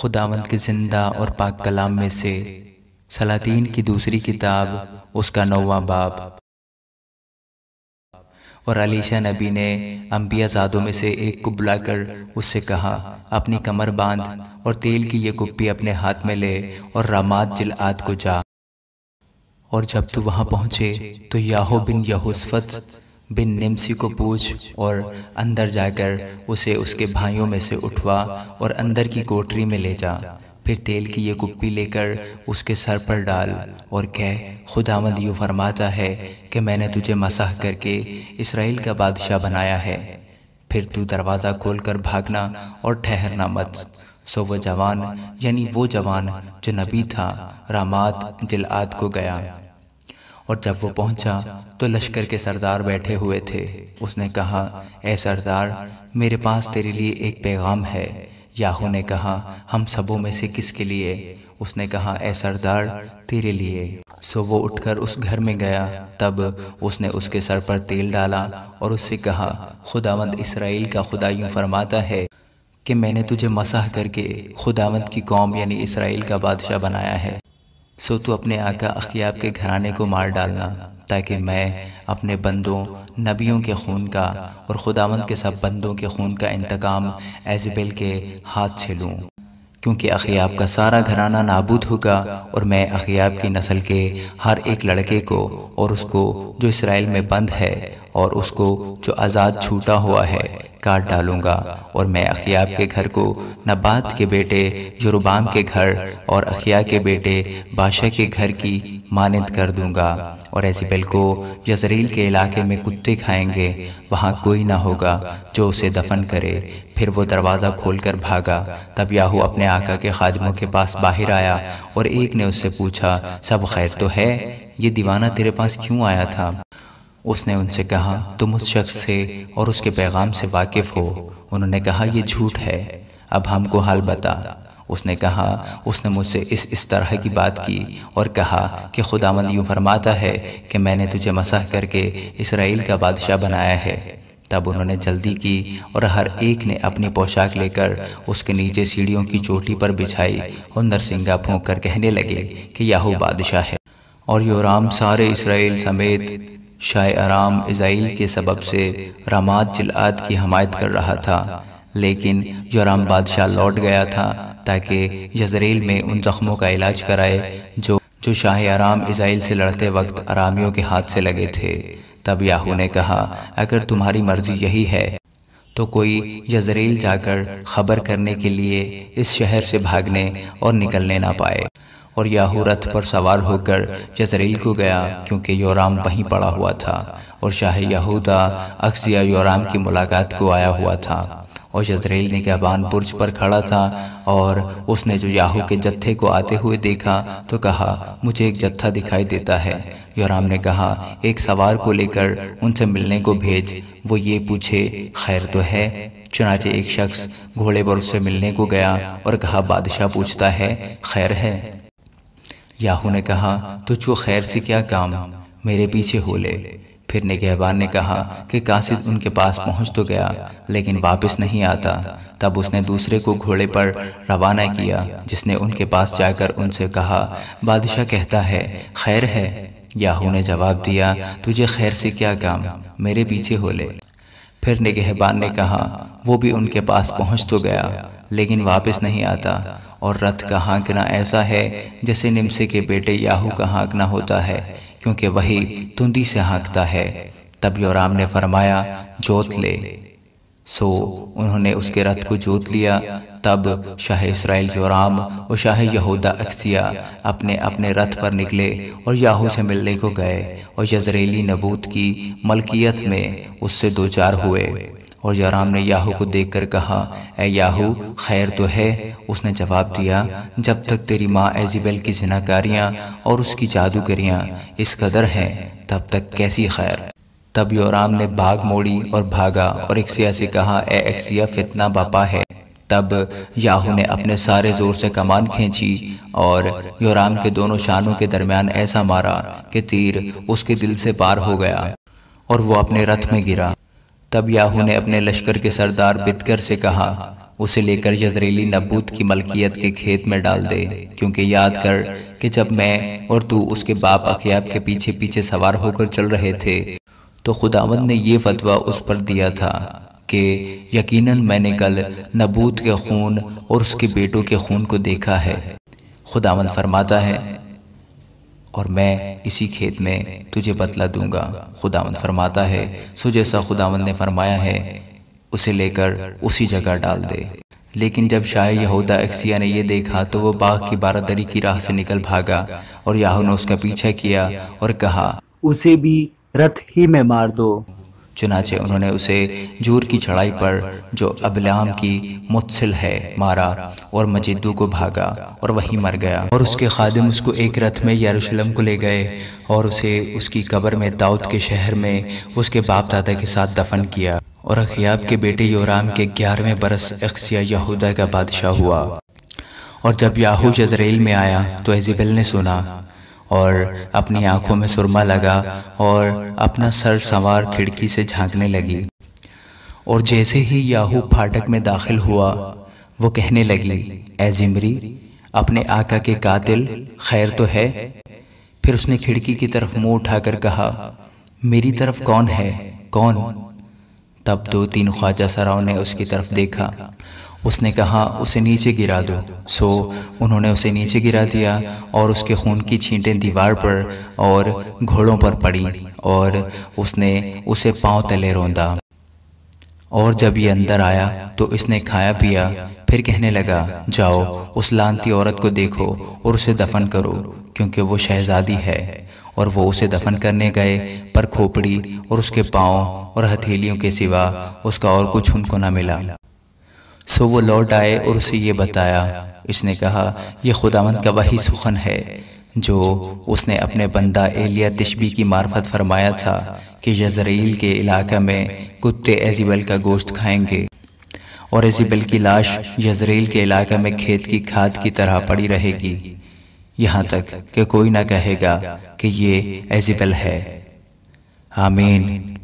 खुदावंद के जिंदा और पाक कलाम में से सलातीन की दूसरी किताब उसका नौवा बाब और अलीशा नबी ने जादों में से एक को बुलाकर उससे कहा अपनी कमर बांध और तेल की ये कुप्पी अपने हाथ में ले और जिल आद को जा और जब तू वहाँ पहुँचे तो याहो बिन यहोसफत बिन निम्सी को पूछ और अंदर जाकर उसे उसके भाइयों में से उठवा और अंदर की कोठरी में ले जा फिर तेल की ये कुप्पी लेकर उसके सर पर डाल और कह खुदावंद यूँ फरमाता है कि मैंने तुझे मसाह करके इसराइल का बादशाह बनाया है फिर तू दरवाज़ा खोलकर भागना और ठहरना मत सो वह जवान यानी वो जवान जो नबी था रामात जिलात को गया और जब वो पहुंचा तो लश्कर के सरदार बैठे हुए थे उसने कहा ए सरदार मेरे पास तेरे लिए एक पैगाम है याहू ने कहा हम सबों में से किसके लिए उसने कहा ए सरदार तेरे लिए सो वो उठकर उस घर में गया तब उसने उसके सर पर तेल डाला और उससे कहा खुदावंद इसराइल का खुदा यूँ फरमाता है कि मैंने तुझे मसाह करके खुदावंद की कौम यानी इसराइल का बादशाह बनाया है सो तू अपने आका अखियाब के घराने को मार डालना ताकि मैं अपने बंदों नबियों के खून का और खुदावंद के सब बंदों के खून का इंतकाम एजबेल के हाथ से लूँ क्योंकि अखियाब का सारा घराना नाबूद होगा और मैं अखियाब की नस्ल के हर एक लड़के को और उसको जो इसराइल में बंद है और उसको जो आज़ाद छूटा हुआ है काट डालूंगा और मैं अखियाब के घर को नबात के बेटे जुरबाम के घर और अखिया के बेटे बादशाह के घर की मानद कर दूंगा और बिल को जजरील के इलाके में कुत्ते खाएंगे वहाँ कोई ना होगा जो उसे दफन करे फिर वो दरवाज़ा खोलकर भागा तब याहू अपने आका के खादमों के पास बाहर आया और एक ने उससे पूछा सब खैर तो है ये दीवाना तेरे पास क्यों आया था उसने उनसे कहा तुम उस शख्स से और उसके पैगाम से वाकिफ़ हो उन्होंने कहा यह झूठ है अब हमको हाल बता उसने कहा उसने मुझसे इस इस तरह की बात की और कहा कि खुदामंद यूँ फरमाता है कि मैंने तुझे मसह करके इसराइल का बादशाह बनाया है तब उन्होंने जल्दी की और हर एक ने अपनी पोशाक लेकर उसके नीचे सीढ़ियों की चोटी पर बिछाई और नरसिंगा फूक कर कहने लगे कि याहू बादशाह है और योराम सारे इसराइल समेत शाह आराम इसराइल के सबब से रामाद जिलात की हमायत कर रहा था लेकिन जोराम बादशाह लौट गया था ताकि यजरेल में उन जख्मों का इलाज कराए जो जो शाह आराम इसराइल से लड़ते वक्त आरामियों के हाथ से लगे थे तब याहू ने कहा अगर तुम्हारी मर्जी यही है तो कोई यजरेल जाकर खबर करने के लिए इस शहर से भागने और निकलने ना पाए और याहू रथ पर सवार होकर जजरील को गया क्योंकि योराम वहीं पड़ा हुआ था और शाह यहूदा अक्सिया योराम की मुलाकात को आया हुआ था और जजरील ने गहबान बुर्ज पर खड़ा था और उसने जो याहू के जत्थे को आते हुए देखा तो कहा मुझे एक जत्था दिखाई देता है योराम ने कहा एक सवार को लेकर उनसे मिलने को भेज वो ये पूछे खैर तो है चुनाचे एक शख्स घोड़े पर उससे मिलने को गया और कहा बादशाह पूछता है खैर है याहू ने कहा तुझको खैर से क्या काम मेरे पीछे हो ले फिर निगहबान ने कहा कि कासिद उनके पास पहुंच तो गया लेकिन वापस नहीं आता तब उसने दूसरे को घोड़े पर रवाना किया जिसने उनके पास जाकर उनसे कहा बादशाह कहता है खैर है याहू ने जवाब दिया तुझे खैर से क्या काम मेरे पीछे हो ले फिर निगहबान ने कहा वो भी उनके पास पहुंच तो गया लेकिन वापस नहीं आता और रथ का हाँकना ऐसा है जैसे निम्से के बेटे याहू का हाँकना होता है क्योंकि वही तुंदी से हाँकता है तब योराम ने फरमाया जोत ले सो उन्होंने उसके रथ को जोत लिया तब शाह इसराइल योराम और शाह यहूदा अक्सिया अपने अपने रथ पर निकले और याहू से मिलने को गए और यजरेली नबूत की मलकियत में उससे दो चार हुए और जराम ने याहू को देखकर कहा ए याहू खैर तो है उसने जवाब दिया जब तक तेरी माँ एजिबेल की जनाकारियाँ और उसकी जादूगरियाँ इस कदर हैं तब तक कैसी खैर तब योराम ने भाग मोड़ी और भागा और एक्सिया से कहा ए एक्सिया फितना बापा है तब याहू ने अपने सारे जोर से कमान खींची और योराम के दोनों शानों के दरमियान ऐसा मारा कि तीर उसके दिल से पार हो गया और वो अपने रथ में गिरा तब याहू ने अपने लश्कर के सरदार बितकर से कहा उसे लेकर यजरेली नबूत की मलकियत के खेत में डाल दे क्योंकि याद कर कि जब मैं और तू उसके बाप अखियाब के पीछे पीछे सवार होकर चल रहे थे तो खुदावंद ने यह फतवा उस पर दिया था कि यकीनन मैंने कल नबूत के खून और उसके बेटों के खून को देखा है खुदावंद फरमाता है और मैं इसी खेत में तुझे बतला दूंगा खुदावन फरमाता है सो जैसा खुदावन ने फरमाया है उसे लेकर उसी जगह डाल दे लेकिन जब शाह यहूदा एक्सिया ने यह देखा तो वो बाघ की बारादरी की राह से निकल भागा और याहू ने उसका पीछा किया और कहा उसे भी रथ ही में मार दो चुनाचे उन्होंने उसे जूर की चढ़ाई पर जो अबलाम की मुतसिल है मारा और मजिदू को भागा और वहीं मर गया और उसके खादिम उसको एक रथ में यरूशलेम को ले गए और उसे उसकी कब्र में दाऊद के शहर में उसके बाप दादा के साथ दफन किया और अखियाब के बेटे योराम के ग्यारहवें बरस अक्सिया यहूदा का बादशाह हुआ और जब याहू जजरेल में आया तो एजिबल ने सुना और अपनी आंखों में सुरमा लगा और अपना सर सवार खिड़की से झांकने लगी और जैसे ही याहू फाटक में दाखिल हुआ वो कहने लगी ए जिमरी अपने आका के कातिल खैर तो है फिर उसने खिड़की की तरफ मुंह उठाकर कहा मेरी तरफ कौन है कौन तब दो तीन ख्वाजा सराव ने उसकी तरफ देखा उसने कहा उसे नीचे गिरा दो सो उन्होंने उसे नीचे गिरा दिया और उसके खून की छींटें दीवार पर और घोड़ों पर पड़ी और उसने उसे पाँव तले रोंदा और जब ये अंदर आया तो इसने खाया पिया फिर कहने लगा जाओ उस लानती औरत को देखो और उसे दफन करो क्योंकि वो शहजादी है और वो उसे दफन करने गए पर खोपड़ी और उसके पाँव और हथेलियों के सिवा उसका और कुछ उनको ना मिला सो वो लौट आए और उसे ये बताया इसने कहा यह खुदावंद का वही सुखन है जो उसने अपने बंदा एलिया तिशबी की मार्फत फरमाया था कि यजरील के इलाका में कुत्ते एजिबल का गोश्त खाएंगे और एजिबल की लाश यजरील के इलाका में खेत की खाद की तरह पड़ी रहेगी यहाँ तक कि कोई ना कहेगा कि ये एजिबल है आमीन